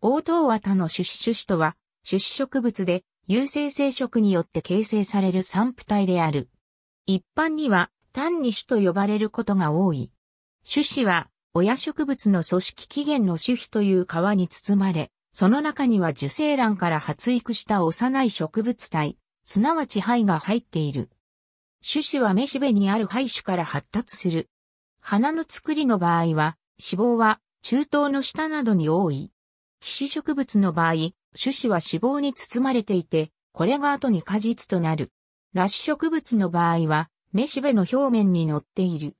オオ綿の種子種子とは、種子植物で、有性生殖によって形成される散布体である。一般には、単に種と呼ばれることが多い。種子は、親植物の組織起源の種皮という皮に包まれ、その中には受精卵から発育した幼い植物体、すなわち肺が入っている。種子はめしべにある胚種から発達する。花の作りの場合は、脂肪は中東の下などに多い。皮脂植物の場合、種子は脂肪に包まれていて、これが後に果実となる。裸子植物の場合は、めしべの表面に乗っている。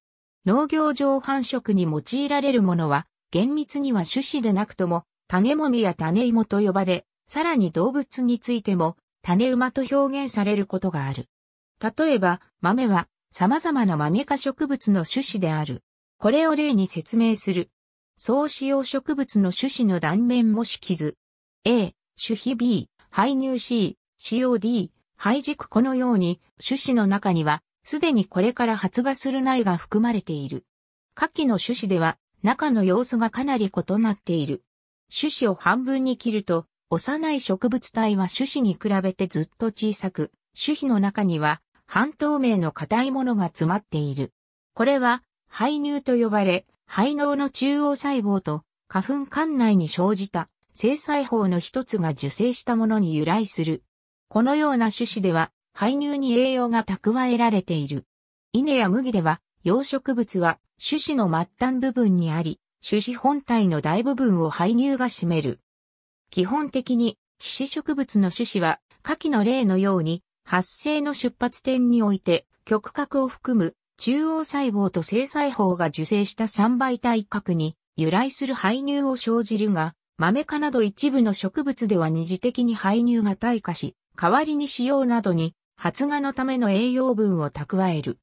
農業上繁殖に用いられるものは、厳密には種子でなくとも、種もみや種芋と呼ばれ、さらに動物についても、種馬と表現されることがある。例えば、豆は、様々な豆科植物の種子である。これを例に説明する。総使用植物の種子の断面模式図。A、種皮 B、排乳 C、使用 D、排軸このように、種子の中には、すでにこれから発芽する苗が含まれている。下記の種子では、中の様子がかなり異なっている。種子を半分に切ると、幼い植物体は種子に比べてずっと小さく、種皮の中には半透明の硬いものが詰まっている。これは、排乳と呼ばれ、肺脳の中央細胞と花粉管内に生じた生細胞の一つが受精したものに由来する。このような種子では排乳に栄養が蓄えられている。稲や麦では養殖物は種子の末端部分にあり、種子本体の大部分を排乳が占める。基本的に皮脂植物の種子は下記の例のように発生の出発点において極核を含む中央細胞と生細胞が受精した三倍体核に由来する排乳を生じるが、豆科など一部の植物では二次的に排乳が退化し、代わりに使用などに発芽のための栄養分を蓄える。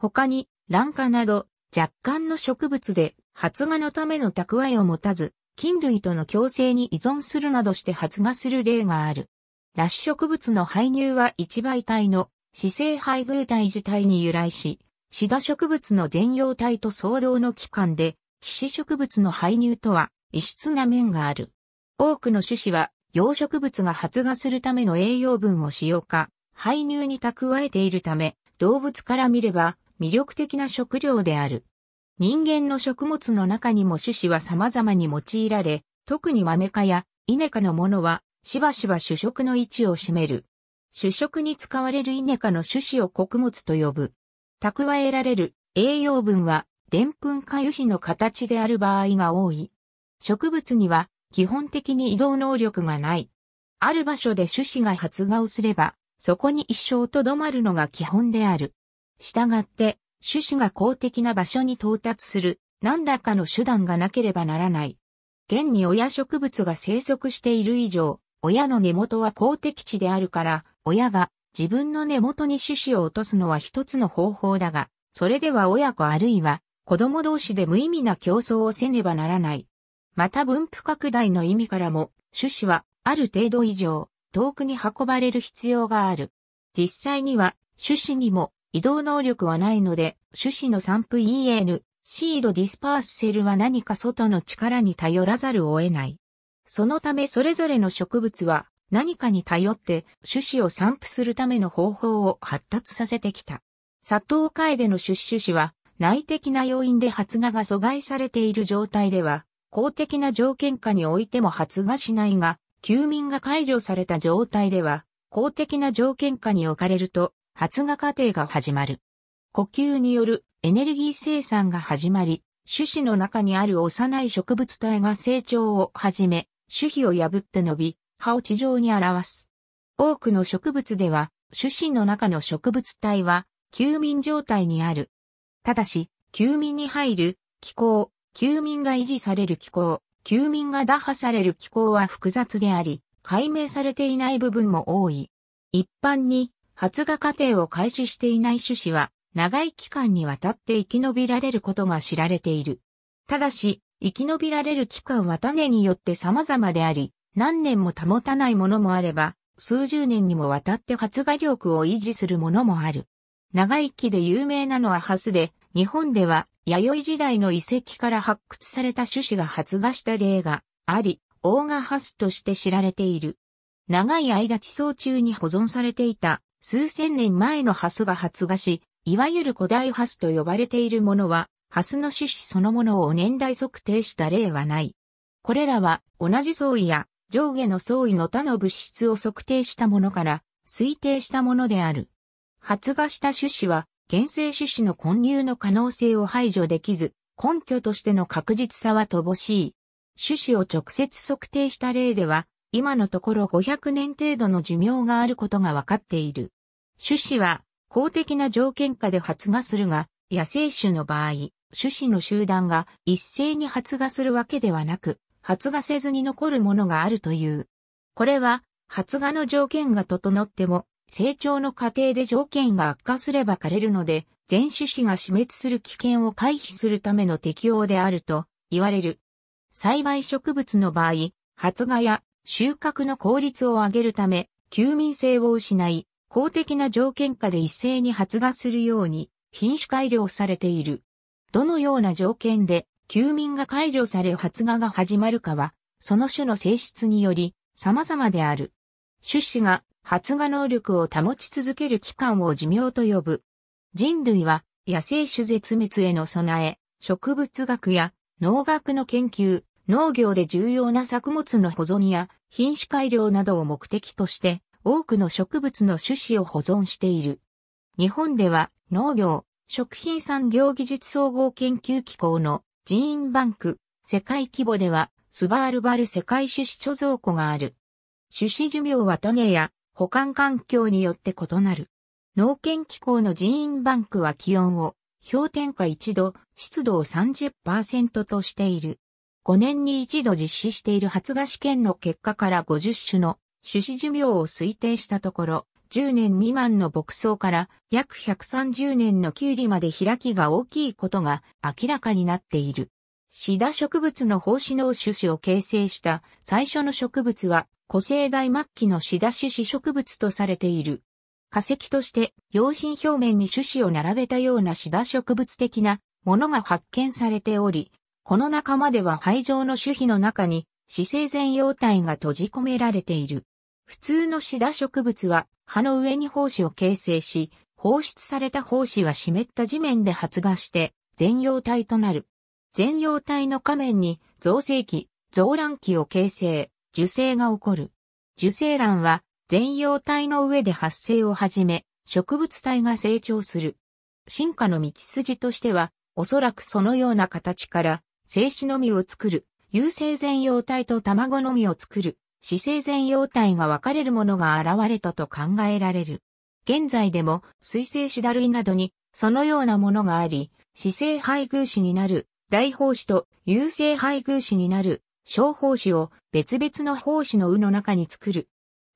他に、卵科など若干の植物で発芽のための蓄えを持たず、菌類との共生に依存するなどして発芽する例がある。シュ植物の排乳は一倍体の姿勢配偶体自体に由来し、シダ植物の全葉体と相同の期間で、皮脂植物の排入とは異質な面がある。多くの種子は、養植物が発芽するための栄養分を使用か、排入に蓄えているため、動物から見れば魅力的な食料である。人間の食物の中にも種子は様々に用いられ、特に豆科や稲科のものは、しばしば主食の位置を占める。主食に使われる稲科の種子を穀物と呼ぶ。蓄えられる栄養分は、でんぷんか油脂の形である場合が多い。植物には、基本的に移動能力がない。ある場所で種子が発芽をすれば、そこに一生とどまるのが基本である。したがって、種子が公的な場所に到達する何らかの手段がなければならない。現に親植物が生息している以上、親の根元は公的地であるから、親が自分の根元に種子を落とすのは一つの方法だが、それでは親子あるいは子供同士で無意味な競争をせねばならない。また分布拡大の意味からも、種子はある程度以上、遠くに運ばれる必要がある。実際には、種子にも移動能力はないので、種子の散布 EN、シードディスパースセルは何か外の力に頼らざるを得ない。そのためそれぞれの植物は何かに頼って種子を散布するための方法を発達させてきた。砂糖界での出種子は内的な要因で発芽が阻害されている状態では、公的な条件下においても発芽しないが、休眠が解除された状態では、公的な条件下に置かれると、発芽過程が始まる。呼吸によるエネルギー生産が始まり、種子の中にある幼い植物体が成長を始め、種皮を破って伸び、葉を地上に表す。多くの植物では、種子の中の植物体は、休眠状態にある。ただし、休眠に入る気候、休眠が維持される気候、休眠が打破される気候は複雑であり、解明されていない部分も多い。一般に、発芽過程を開始していない種子は、長い期間にわたって生き延びられることが知られている。ただし、生き延びられる期間は種によって様々であり、何年も保たないものもあれば、数十年にもわたって発芽力を維持するものもある。長生きで有名なのはハスで、日本では弥生時代の遺跡から発掘された種子が発芽した例があり、オーガハスとして知られている。長い間地層中に保存されていた数千年前のハスが発芽し、いわゆる古代ハスと呼ばれているものは、ハスの種子そのものを年代測定した例はない。これらは同じ層や上下の相違の他の物質を測定したものから推定したものである。発芽した種子は原生種子の混入の可能性を排除できず、根拠としての確実さは乏しい。種子を直接測定した例では、今のところ500年程度の寿命があることが分かっている。種子は公的な条件下で発芽するが、野生種の場合、種子の集団が一斉に発芽するわけではなく、発芽せずに残るものがあるという。これは、発芽の条件が整っても、成長の過程で条件が悪化すれば枯れるので、全種子が死滅する危険を回避するための適用であると言われる。栽培植物の場合、発芽や収穫の効率を上げるため、休眠性を失い、公的な条件下で一斉に発芽するように品種改良されている。どのような条件で休眠が解除され発芽が始まるかは、その種の性質により様々である。種子が発芽能力を保ち続ける期間を寿命と呼ぶ。人類は野生種絶滅への備え、植物学や農学の研究、農業で重要な作物の保存や品種改良などを目的として多くの植物の種子を保存している。日本では農業、食品産業技術総合研究機構のジーンバンク、世界規模では、スバールバル世界種子貯蔵庫がある。種子寿命はトゲや保管環境によって異なる。農研機構のジーンバンクは気温を氷点下1度、湿度を30%としている。5年に1度実施している発芽試験の結果から50種の種子寿命を推定したところ、10年未満の牧草から約130年のキュウリまで開きが大きいことが明らかになっている。シダ植物の胞子脳種子を形成した最初の植物は古生代末期のシダ種子植物とされている。化石として陽心表面に種子を並べたようなシダ植物的なものが発見されており、この仲間では肺状の種皮の中に、死生前容体が閉じ込められている。普通のシダ植物は葉の上に胞子を形成し、放出された胞子は湿った地面で発芽して全葉体となる。全葉体の下面に造成期、造卵期を形成、受精が起こる。受精卵は全葉体の上で発生を始め、植物体が成長する。進化の道筋としては、おそらくそのような形から、精子のみを作る、有性全葉体と卵のみを作る、死生全容体が分かれるものが現れたと考えられる。現在でも水星シダ類などにそのようなものがあり、死生配偶子になる大胞子と有生配偶子になる小胞子を別々の胞子の羽の中に作る。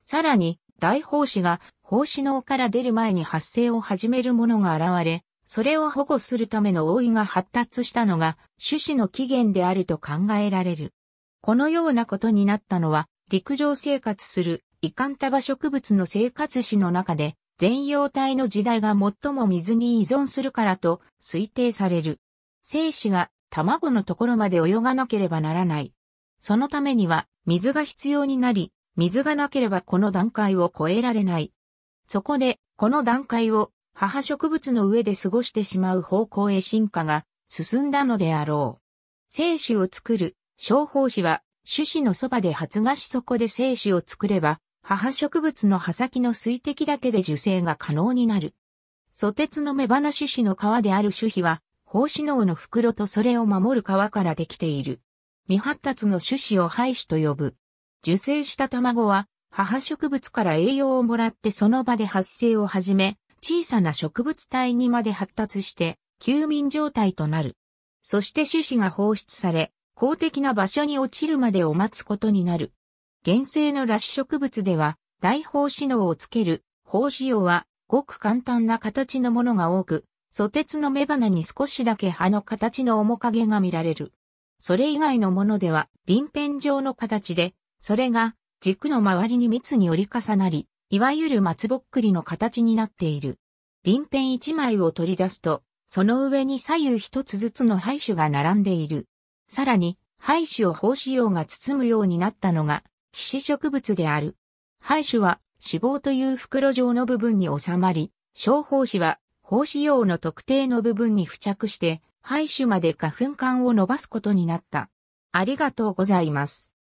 さらに大胞子が胞子の尾から出る前に発生を始めるものが現れ、それを保護するための覆いが発達したのが種子の起源であると考えられる。このようなことになったのは陸上生活するイカンタバ植物の生活史の中で、全容体の時代が最も水に依存するからと推定される。精子が卵のところまで泳がなければならない。そのためには水が必要になり、水がなければこの段階を超えられない。そこで、この段階を母植物の上で過ごしてしまう方向へ進化が進んだのであろう。精子を作る小胞子は種子のそばで発芽しそこで精子を作れば、母植物の葉先の水滴だけで受精が可能になる。蘇鉄の雌花種子の皮である種皮は、胞子脳の袋とそれを守る皮からできている。未発達の種子を胚種と呼ぶ。受精した卵は、母植物から栄養をもらってその場で発生を始め、小さな植物体にまで発達して、休眠状態となる。そして種子が放出され、公的な場所に落ちるまでを待つことになる。原生の裸子植物では、大胞子脳をつける、胞子葉は、ごく簡単な形のものが多く、ソ鉄の雌花に少しだけ葉の形の面影が見られる。それ以外のものでは、輪辺状の形で、それが軸の周りに密に折り重なり、いわゆる松ぼっくりの形になっている。輪辺一枚を取り出すと、その上に左右一つずつの胚種が並んでいる。さらに、廃種を胞子葉が包むようになったのが、皮脂植物である。廃種は脂肪という袋状の部分に収まり、小胞子は胞子葉の特定の部分に付着して、廃種まで花粉管を伸ばすことになった。ありがとうございます。